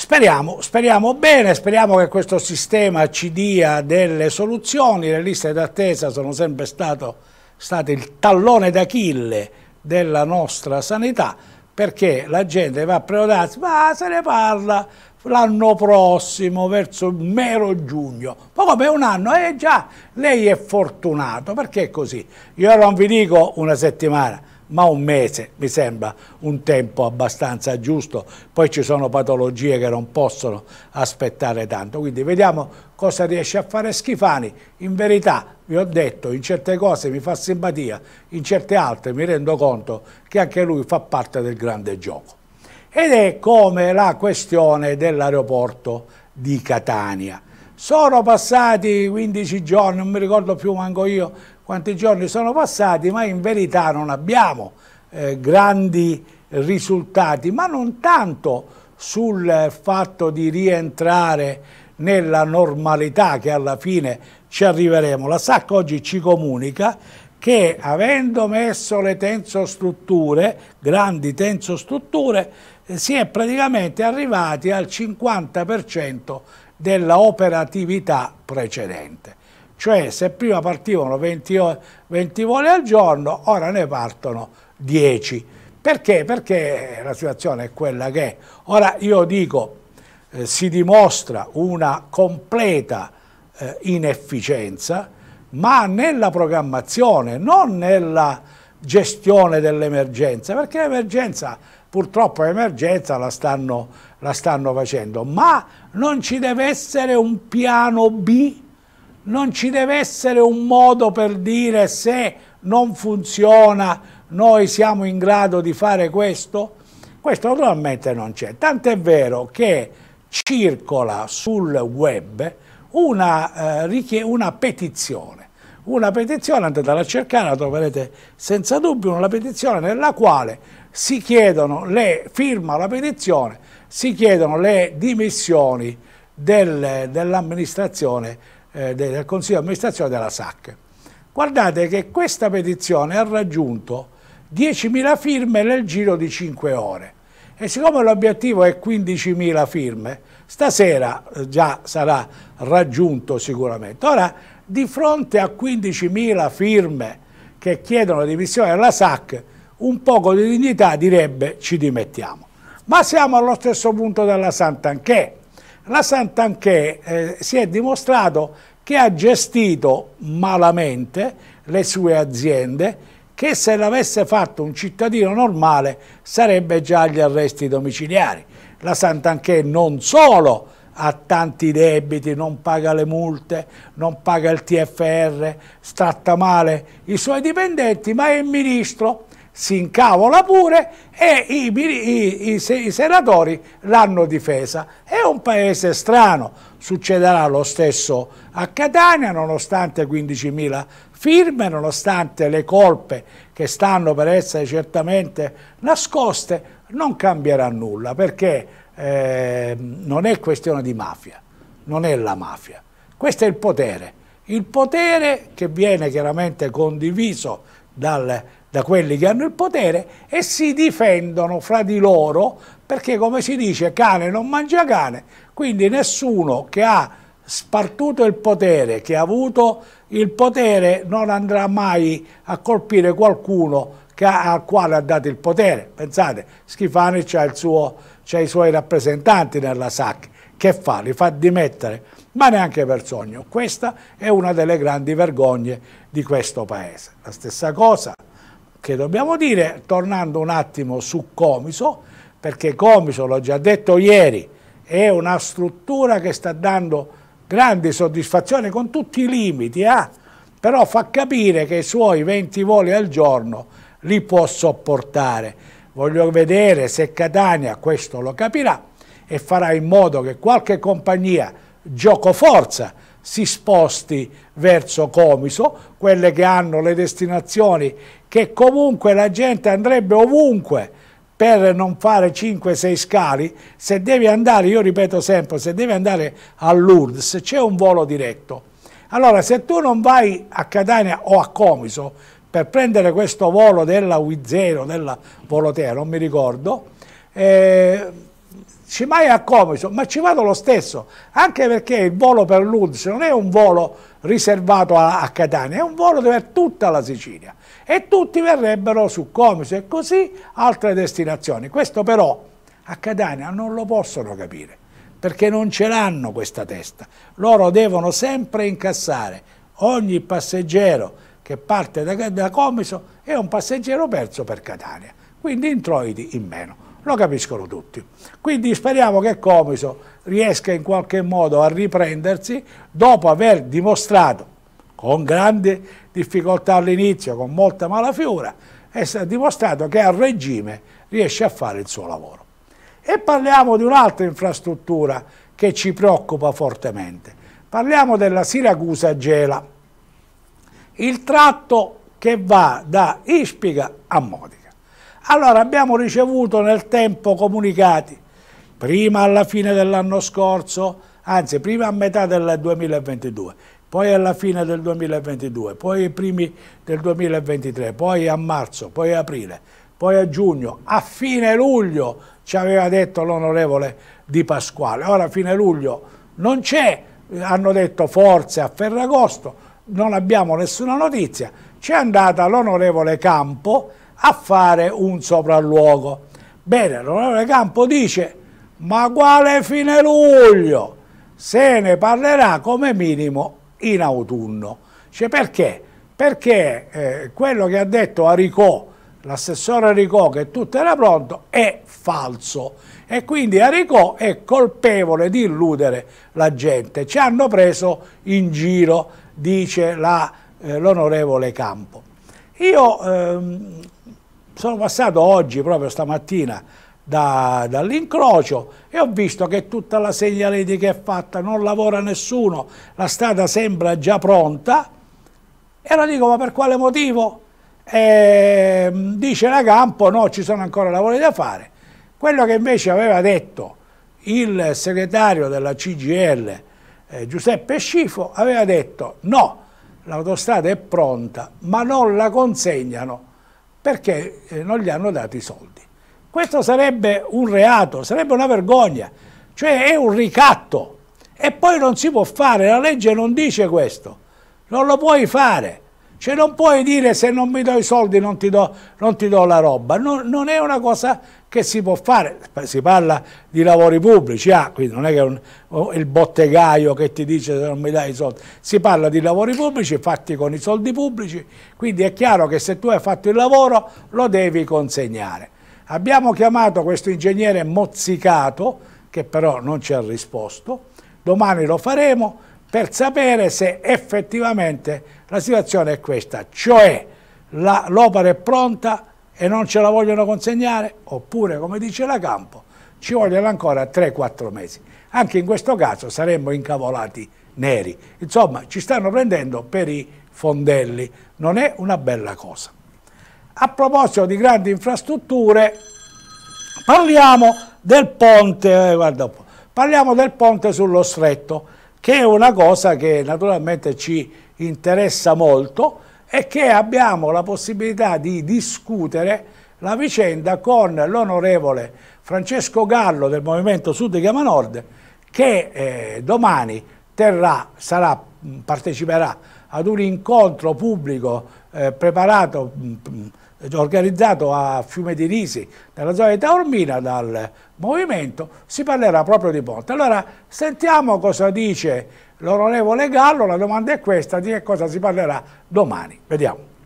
Speriamo, speriamo bene, speriamo che questo sistema ci dia delle soluzioni, le liste d'attesa sono sempre stato, state il tallone d'Achille della nostra sanità, perché la gente va a prenotarsi, ma se ne parla l'anno prossimo, verso mero giugno, ma come un anno? Eh già, lei è fortunato, perché è così? Io non vi dico una settimana, ma un mese mi sembra un tempo abbastanza giusto, poi ci sono patologie che non possono aspettare tanto, quindi vediamo cosa riesce a fare Schifani, in verità vi ho detto in certe cose mi fa simpatia, in certe altre mi rendo conto che anche lui fa parte del grande gioco. Ed è come la questione dell'aeroporto di Catania. Sono passati 15 giorni, non mi ricordo più manco io quanti giorni sono passati, ma in verità non abbiamo eh, grandi risultati, ma non tanto sul fatto di rientrare nella normalità che alla fine ci arriveremo. La SAC oggi ci comunica che avendo messo le tensostrutture, grandi tensostrutture, eh, si è praticamente arrivati al 50% della operatività precedente. Cioè se prima partivano 20, 20 voli al giorno, ora ne partono 10. Perché? Perché la situazione è quella che è. Ora io dico, eh, si dimostra una completa eh, inefficienza, ma nella programmazione, non nella gestione dell'emergenza, perché l'emergenza, purtroppo l'emergenza la stanno, la stanno facendo, ma non ci deve essere un piano B non ci deve essere un modo per dire se non funziona noi siamo in grado di fare questo? Questo naturalmente non c'è, tant'è vero che circola sul web una, eh, una petizione una petizione, andate a cercare, la troverete senza dubbio, una petizione nella quale si chiedono le, firma la petizione, si chiedono le dimissioni del, dell'amministrazione eh, del Consiglio di amministrazione della SAC. Guardate che questa petizione ha raggiunto 10.000 firme nel giro di 5 ore e siccome l'obiettivo è 15.000 firme, stasera eh, già sarà raggiunto sicuramente. Ora, di fronte a 15.000 firme che chiedono la dimissione della SAC, un poco di dignità direbbe ci dimettiamo. Ma siamo allo stesso punto della Sant'Anché. La Sant'Anché eh, si è dimostrato che ha gestito malamente le sue aziende che se l'avesse fatto un cittadino normale sarebbe già agli arresti domiciliari. La Sant'Anchè non solo ha tanti debiti, non paga le multe, non paga il TFR, stratta male i suoi dipendenti, ma è il ministro si incavola pure e i, i, i, i senatori l'hanno difesa. È un paese strano, succederà lo stesso a Catania nonostante 15.000 firme, nonostante le colpe che stanno per essere certamente nascoste, non cambierà nulla perché eh, non è questione di mafia, non è la mafia, questo è il potere. Il potere che viene chiaramente condiviso dal da quelli che hanno il potere e si difendono fra di loro perché come si dice cane non mangia cane, quindi nessuno che ha spartuto il potere, che ha avuto il potere non andrà mai a colpire qualcuno ha, al quale ha dato il potere. Pensate, Schifani ha i suoi rappresentanti nella SAC, che fa? Li fa dimettere, ma neanche per sogno. Questa è una delle grandi vergogne di questo paese. La stessa cosa che dobbiamo dire, tornando un attimo su Comiso, perché Comiso, l'ho già detto ieri, è una struttura che sta dando grande soddisfazione con tutti i limiti, eh? però fa capire che i suoi 20 voli al giorno li può sopportare. Voglio vedere se Catania questo lo capirà e farà in modo che qualche compagnia giocoforza si sposti verso Comiso, quelle che hanno le destinazioni che comunque la gente andrebbe ovunque per non fare 5-6 scali, se devi andare, io ripeto sempre, se devi andare a Lourdes c'è un volo diretto. Allora se tu non vai a Catania o a Comiso per prendere questo volo della Wizero, della Volotea, non mi ricordo, eh, ci mai a Comiso, ma ci vado lo stesso, anche perché il volo per l'Udz non è un volo riservato a, a, Catania, è un volo per tutta la Sicilia e tutti verrebbero su Comiso e così altre destinazioni. Questo però a Catania non lo possono capire perché non ce l'hanno questa testa. Loro devono sempre incassare ogni passeggero che parte da, da Comiso è un passeggero perso per Catania, quindi introiti in meno lo capiscono tutti. Quindi speriamo che Comiso riesca in qualche modo a riprendersi dopo aver dimostrato con grande difficoltà all'inizio, con molta malafiora, è stato dimostrato che al regime riesce a fare il suo lavoro. E parliamo di un'altra infrastruttura che ci preoccupa fortemente. Parliamo della Siracusa-Gela, il tratto che va da Ispica a Modica. Allora abbiamo ricevuto nel tempo comunicati, prima alla fine dell'anno scorso, anzi prima a metà del 2022, poi alla fine del 2022, poi ai primi del 2023, poi a marzo, poi a aprile, poi a giugno, a fine luglio ci aveva detto l'onorevole Di Pasquale. Ora a fine luglio non c'è, hanno detto forse a Ferragosto, non abbiamo nessuna notizia. C'è andata l'onorevole Campo a fare un sopralluogo. Bene, l'onorevole Campo dice, ma quale fine luglio? Se ne parlerà come minimo in autunno. Cioè perché? Perché eh, quello che ha detto Aricò, l'assessore Aricò, che tutto era pronto, è falso. E quindi Aricò è colpevole di illudere la gente. Ci hanno preso in giro, dice eh, l'onorevole eh, Campo. Io ehm, sono passato oggi, proprio stamattina, da, dall'incrocio e ho visto che tutta la segnaletica è fatta, non lavora nessuno, la strada sembra già pronta. E allora dico, ma per quale motivo? Eh, dice la Campo, no, ci sono ancora lavori da fare. Quello che invece aveva detto il segretario della CGL, eh, Giuseppe Scifo, aveva detto no, l'autostrada è pronta, ma non la consegnano perché eh, non gli hanno dato i soldi. Questo sarebbe un reato, sarebbe una vergogna, cioè è un ricatto e poi non si può fare, la legge non dice questo, non lo puoi fare. Cioè non puoi dire se non mi do i soldi non ti do, non ti do la roba, non, non, è una cosa che si può fare, si parla di lavori pubblici, ah, quindi non è che un, oh, il bottegaio che ti dice se non mi dai i soldi, si parla di lavori pubblici fatti con i soldi pubblici, quindi è chiaro che se tu hai fatto il lavoro lo devi consegnare. Abbiamo chiamato questo ingegnere mozzicato, che però non ci ha risposto, domani lo faremo, per sapere se effettivamente la situazione è questa, cioè l'opera è pronta e non ce la vogliono consegnare, oppure come dice la Campo, ci vogliono ancora 3-4 mesi. Anche in questo caso saremmo incavolati neri. Insomma, ci stanno prendendo per i fondelli, non è una bella cosa. A proposito di grandi infrastrutture, parliamo del ponte, eh, guarda, parliamo del ponte sullo stretto che è una cosa che naturalmente ci interessa molto e che abbiamo la possibilità di discutere la vicenda con l'onorevole Francesco Gallo del Movimento Sud di Gama Nord che eh, domani terrà, sarà, parteciperà ad un incontro pubblico eh, preparato, mh, mm, organizzato a Fiume di Risi, nella zona di Taormina, dal Movimento, si parlerà proprio di ponte. Allora sentiamo cosa dice l'onorevole Gallo, la domanda è questa, di che cosa si parlerà domani. Vediamo.